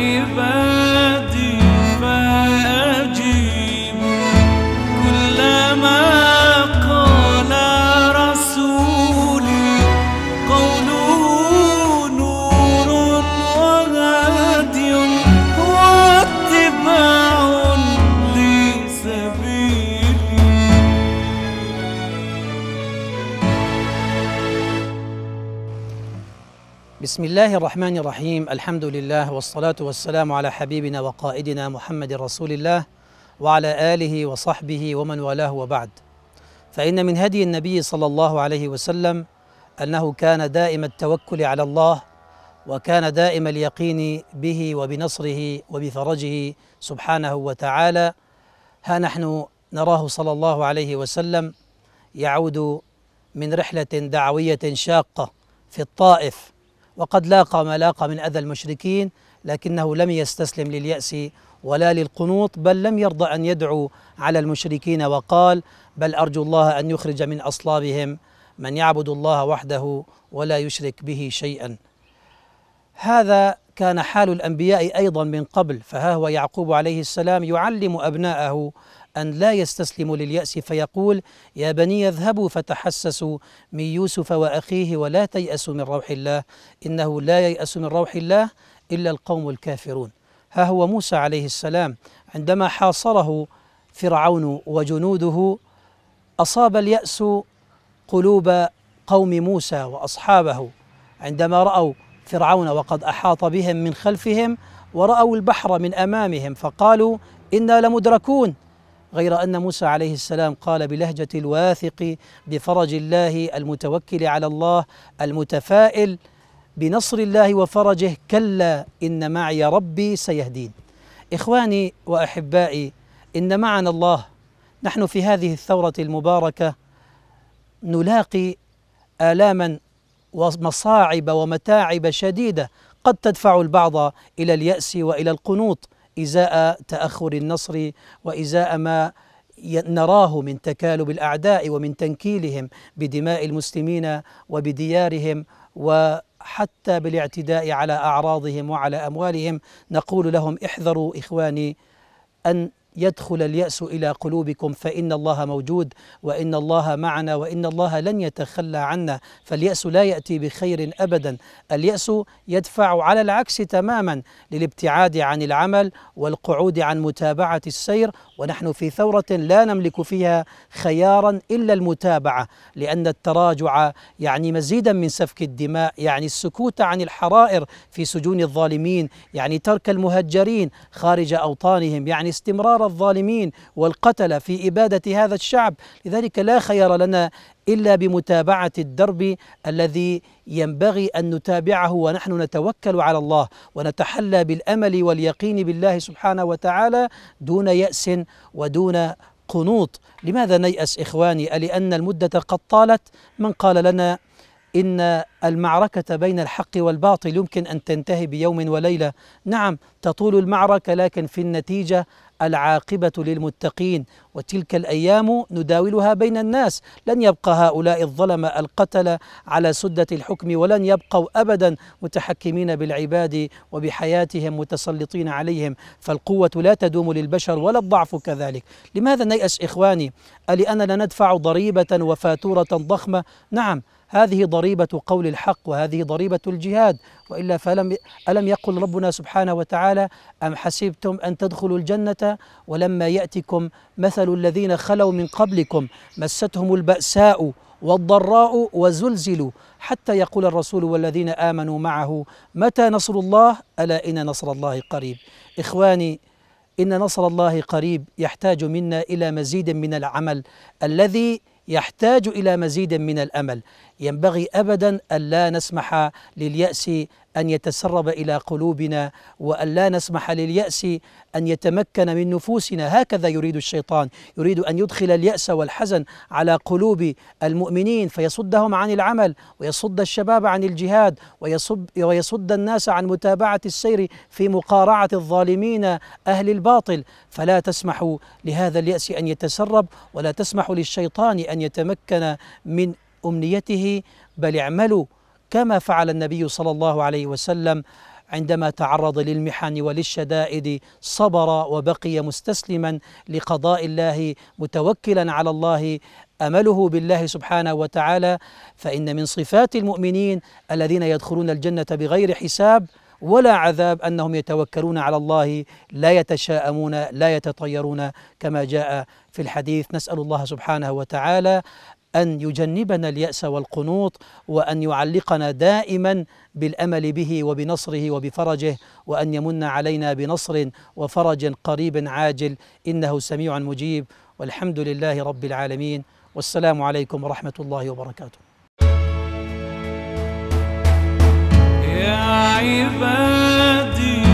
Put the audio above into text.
عباد بسم الله الرحمن الرحيم الحمد لله والصلاة والسلام على حبيبنا وقائدنا محمد رسول الله وعلى آله وصحبه ومن والاه وبعد فإن من هدي النبي صلى الله عليه وسلم أنه كان دائم التوكل على الله وكان دائم اليقين به وبنصره وبفرجه سبحانه وتعالى ها نحن نراه صلى الله عليه وسلم يعود من رحلة دعوية شاقة في الطائف وقد لاقى ما لاقى من أذى المشركين لكنه لم يستسلم لليأس ولا للقنوط بل لم يرضى أن يدعو على المشركين وقال بل أرجو الله أن يخرج من أصلابهم من يعبد الله وحده ولا يشرك به شيئا هذا كان حال الأنبياء أيضا من قبل فها هو يعقوب عليه السلام يعلم أبناءه أن لا يستسلم لليأس فيقول يا بني اذهبوا فتحسسوا من يوسف وأخيه ولا تيأسوا من روح الله إنه لا ييأس من روح الله إلا القوم الكافرون ها هو موسى عليه السلام عندما حاصره فرعون وجنوده أصاب اليأس قلوب قوم موسى وأصحابه عندما رأوا فرعون وقد أحاط بهم من خلفهم ورأوا البحر من أمامهم فقالوا إنا لمدركون غير أن موسى عليه السلام قال بلهجة الواثق بفرج الله المتوكل على الله المتفائل بنصر الله وفرجه كلا إن معي ربي سيهدين إخواني وأحبائي إن معنا الله نحن في هذه الثورة المباركة نلاقي آلاما ومصاعب ومتاعب شديدة قد تدفع البعض إلى اليأس وإلى القنوط إزاء تأخر النصر وإزاء ما نراه من تكالب الأعداء ومن تنكيلهم بدماء المسلمين وبديارهم وحتى بالاعتداء على أعراضهم وعلى أموالهم نقول لهم احذروا إخواني أن يدخل اليأس إلى قلوبكم فإن الله موجود وإن الله معنا وإن الله لن يتخلى عنا فاليأس لا يأتي بخير أبدا اليأس يدفع على العكس تماما للابتعاد عن العمل والقعود عن متابعة السير ونحن في ثورة لا نملك فيها خيارا إلا المتابعة لأن التراجع يعني مزيدا من سفك الدماء يعني السكوت عن الحرائر في سجون الظالمين يعني ترك المهجرين خارج أوطانهم يعني استمرار الظالمين والقتل في إبادة هذا الشعب لذلك لا خير لنا إلا بمتابعة الدرب الذي ينبغي أن نتابعه ونحن نتوكل على الله ونتحلى بالأمل واليقين بالله سبحانه وتعالى دون يأس ودون قنوط لماذا نيأس إخواني ألأن المدة قد طالت من قال لنا إن المعركة بين الحق والباطل يمكن أن تنتهي بيوم وليلة نعم تطول المعركة لكن في النتيجة العاقبة للمتقين وتلك الأيام نداولها بين الناس لن يبقى هؤلاء الظلمة القتلة على سدة الحكم ولن يبقوا أبدا متحكمين بالعباد وبحياتهم متسلطين عليهم فالقوة لا تدوم للبشر ولا الضعف كذلك لماذا نيأس إخواني؟ ألأننا ندفع ضريبة وفاتورة ضخمة؟ نعم هذه ضريبة قول الحق وهذه ضريبة الجهاد وإلا فلم ألم يقل ربنا سبحانه وتعالى أم حسبتم أن تدخلوا الجنة ولما يأتكم مثل الذين خلوا من قبلكم مستهم البأساء والضراء وزلزلوا حتى يقول الرسول والذين آمنوا معه متى نصر الله ألا إن نصر الله قريب إخواني إن نصر الله قريب يحتاج منا إلى مزيد من العمل الذي يحتاج إلى مزيد من الأمل ينبغي أبدا ألا نسمح لليأس أن يتسرب إلى قلوبنا وأن لا نسمح لليأس أن يتمكن من نفوسنا هكذا يريد الشيطان يريد أن يدخل اليأس والحزن على قلوب المؤمنين فيصدهم عن العمل ويصد الشباب عن الجهاد ويصد, ويصد الناس عن متابعة السير في مقارعة الظالمين أهل الباطل فلا تسمحوا لهذا اليأس أن يتسرب ولا تسمحوا للشيطان أن يتمكن من أمنيته بل اعملوا كما فعل النبي صلى الله عليه وسلم عندما تعرض للمحن وللشدائد صبر وبقي مستسلما لقضاء الله متوكلا على الله امله بالله سبحانه وتعالى فان من صفات المؤمنين الذين يدخلون الجنه بغير حساب ولا عذاب انهم يتوكلون على الله لا يتشاءمون لا يتطيرون كما جاء في الحديث نسال الله سبحانه وتعالى أن يجنبنا اليأس والقنوط وأن يعلقنا دائما بالأمل به وبنصره وبفرجه وأن يمن علينا بنصر وفرج قريب عاجل إنه سميع مجيب والحمد لله رب العالمين والسلام عليكم ورحمة الله وبركاته يا عبادي